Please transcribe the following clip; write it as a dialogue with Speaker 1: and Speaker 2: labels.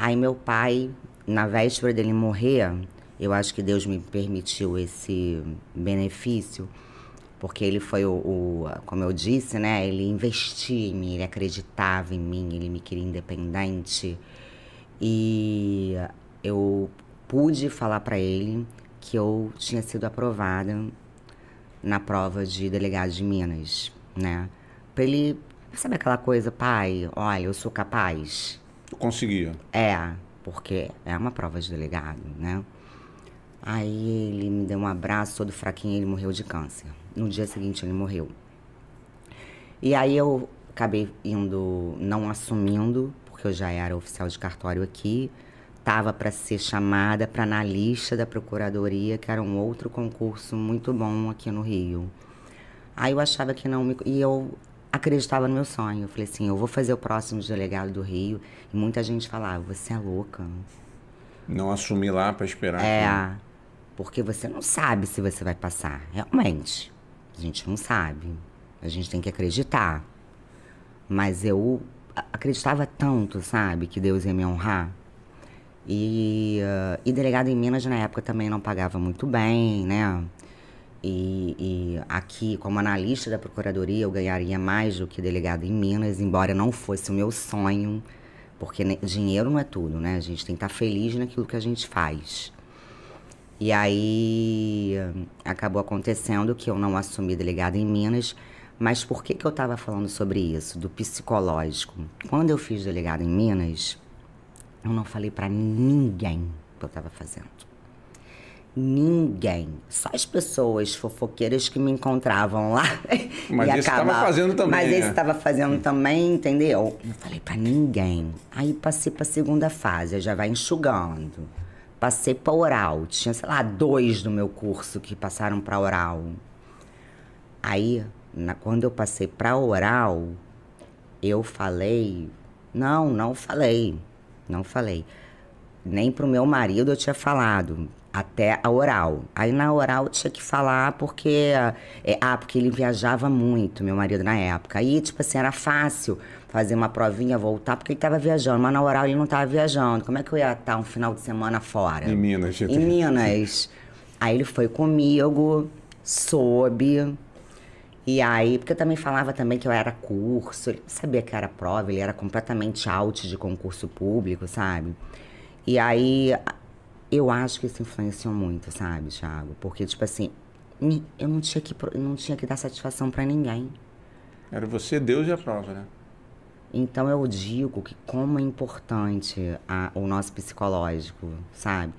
Speaker 1: Aí meu pai, na véspera dele morrer, eu acho que Deus me permitiu esse benefício, porque ele foi o, o, como eu disse, né? Ele investia em mim, ele acreditava em mim, ele me queria independente. E eu pude falar para ele que eu tinha sido aprovada na prova de delegado de Minas, né? Para ele, sabe aquela coisa, pai, olha, eu sou capaz conseguia? É, porque é uma prova de delegado, né? Aí ele me deu um abraço, todo fraquinho, ele morreu de câncer. No dia seguinte ele morreu. E aí eu acabei indo, não assumindo, porque eu já era oficial de cartório aqui, tava para ser chamada para analista da procuradoria, que era um outro concurso muito bom aqui no Rio. Aí eu achava que não me... E eu acreditava no meu sonho. Eu falei assim, eu vou fazer o próximo delegado do Rio. E muita gente falava, você é louca. Não assumir lá para esperar. É, que... Né? porque você não sabe se você vai passar. Realmente, a gente não sabe. A gente tem que acreditar. Mas eu acreditava tanto, sabe, que Deus ia me honrar. E, uh, e delegado em Minas na época também não pagava muito bem, né? E, e, aqui, como analista da Procuradoria, eu ganharia mais do que delegado em Minas, embora não fosse o meu sonho, porque dinheiro não é tudo, né? A gente tem que estar tá feliz naquilo que a gente faz. E aí acabou acontecendo que eu não assumi delegado em Minas, mas por que, que eu estava falando sobre isso, do psicológico? Quando eu fiz delegado em Minas, eu não falei para ninguém o que eu estava fazendo ninguém. Só as pessoas fofoqueiras que me encontravam lá. Mas e esse estava fazendo também. Mas esse estava né? fazendo também, entendeu? Não falei para ninguém. Aí passei para segunda fase, já vai enxugando. Passei para oral. Tinha, sei lá, dois do meu curso que passaram para oral. Aí, na, quando eu passei para oral, eu falei. Não, não falei. Não falei nem pro meu marido eu tinha falado. Até a oral. Aí na oral eu tinha que falar porque. É, ah, porque ele viajava muito, meu marido, na época. Aí, tipo assim, era fácil fazer uma provinha, voltar, porque ele estava viajando. Mas na oral ele não estava viajando. Como é que eu ia estar um final de semana fora? Em Minas, gente. Em Minas. Aí ele foi comigo, soube. E aí, porque eu também falava também que eu era curso, ele sabia que era prova, ele era completamente out de concurso público, sabe? E aí eu acho que isso influenciou muito, sabe, Thiago? Porque, tipo assim, eu não tinha que, não tinha que dar satisfação para ninguém. Era você, Deus e a prova, né? Então eu digo que como é importante a, o nosso psicológico, sabe?